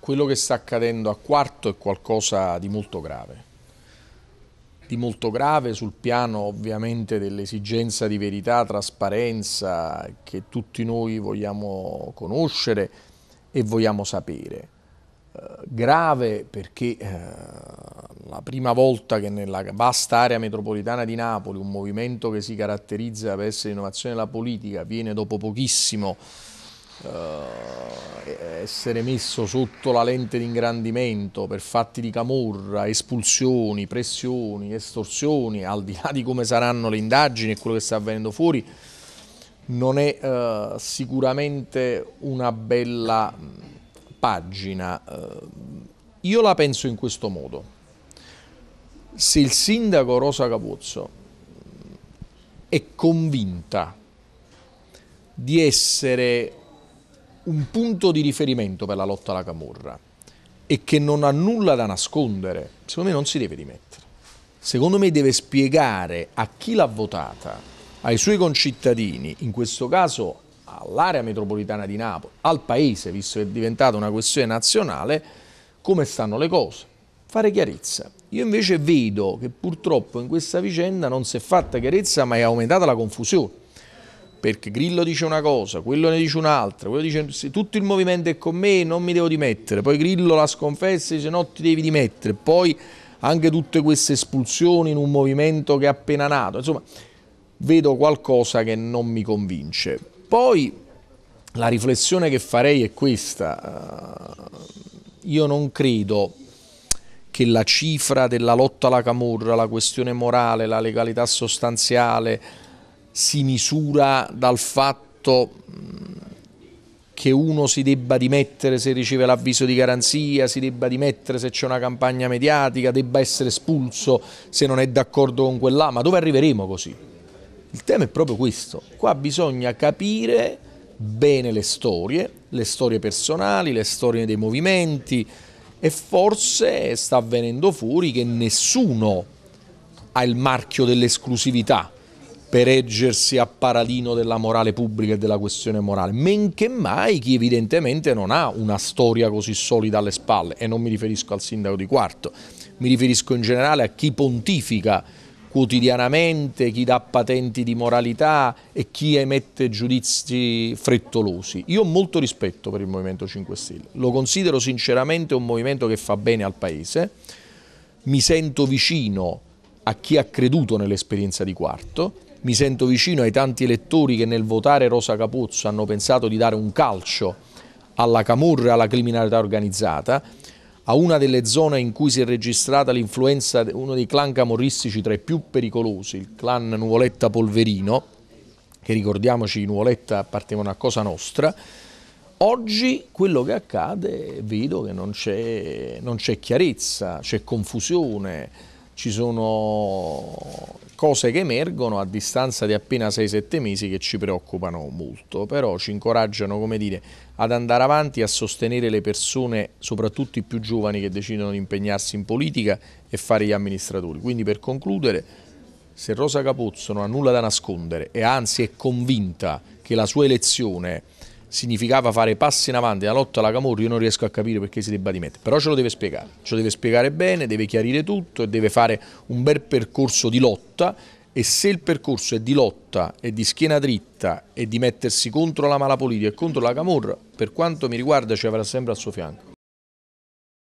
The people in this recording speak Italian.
quello che sta accadendo a Quarto è qualcosa di molto grave, di molto grave sul piano ovviamente dell'esigenza di verità, trasparenza che tutti noi vogliamo conoscere e vogliamo sapere. Eh, grave perché eh, la prima volta che nella vasta area metropolitana di Napoli un movimento che si caratterizza per essere innovazione della politica viene dopo pochissimo eh, essere messo sotto la lente di ingrandimento per fatti di camorra, espulsioni, pressioni, estorsioni, al di là di come saranno le indagini e quello che sta avvenendo fuori, non è eh, sicuramente una bella mm, pagina. Eh, io la penso in questo modo. Se il sindaco Rosa Capuzzo mm, è convinta di essere un punto di riferimento per la lotta alla camorra e che non ha nulla da nascondere, secondo me non si deve dimettere. Secondo me deve spiegare a chi l'ha votata, ai suoi concittadini, in questo caso all'area metropolitana di Napoli, al paese, visto che è diventata una questione nazionale, come stanno le cose. Fare chiarezza. Io invece vedo che purtroppo in questa vicenda non si è fatta chiarezza ma è aumentata la confusione perché Grillo dice una cosa, quello ne dice un'altra, quello dice tutto il movimento è con me, non mi devo dimettere, poi Grillo la sconfessa e dice no ti devi dimettere, poi anche tutte queste espulsioni in un movimento che è appena nato, insomma vedo qualcosa che non mi convince. Poi la riflessione che farei è questa, eh, io non credo che la cifra della lotta alla camorra, la questione morale, la legalità sostanziale, si misura dal fatto mm, che uno si debba dimettere se riceve l'avviso di garanzia, si debba dimettere se c'è una campagna mediatica, debba essere espulso se non è d'accordo con quella, ma dove arriveremo così? Il tema è proprio questo, qua bisogna capire bene le storie, le storie personali, le storie dei movimenti e forse sta avvenendo fuori che nessuno ha il marchio dell'esclusività, per reggersi a paradino della morale pubblica e della questione morale, men che mai chi evidentemente non ha una storia così solida alle spalle, e non mi riferisco al sindaco di Quarto, mi riferisco in generale a chi pontifica quotidianamente, chi dà patenti di moralità e chi emette giudizi frettolosi. Io ho molto rispetto per il Movimento 5 Stelle, lo considero sinceramente un movimento che fa bene al Paese, mi sento vicino a chi ha creduto nell'esperienza di quarto, mi sento vicino ai tanti elettori che nel votare Rosa Capuzzo hanno pensato di dare un calcio alla camorra, alla criminalità organizzata, a una delle zone in cui si è registrata l'influenza di uno dei clan camorristici tra i più pericolosi, il clan Nuvoletta Polverino, che ricordiamoci Nuvoletta appartengono a Cosa Nostra, Oggi quello che accade, vedo che non c'è chiarezza, c'è confusione, ci sono cose che emergono a distanza di appena 6-7 mesi che ci preoccupano molto, però ci incoraggiano come dire, ad andare avanti, a sostenere le persone, soprattutto i più giovani che decidono di impegnarsi in politica e fare gli amministratori. Quindi per concludere, se Rosa Capuzzo non ha nulla da nascondere e anzi è convinta che la sua elezione significava fare passi in avanti la lotta alla Camorra, io non riesco a capire perché si debba dimettere, però ce lo deve spiegare, ce lo deve spiegare bene, deve chiarire tutto e deve fare un bel percorso di lotta e se il percorso è di lotta e di schiena dritta e di mettersi contro la mala politica e contro la Camorra, per quanto mi riguarda ci avrà sempre al suo fianco.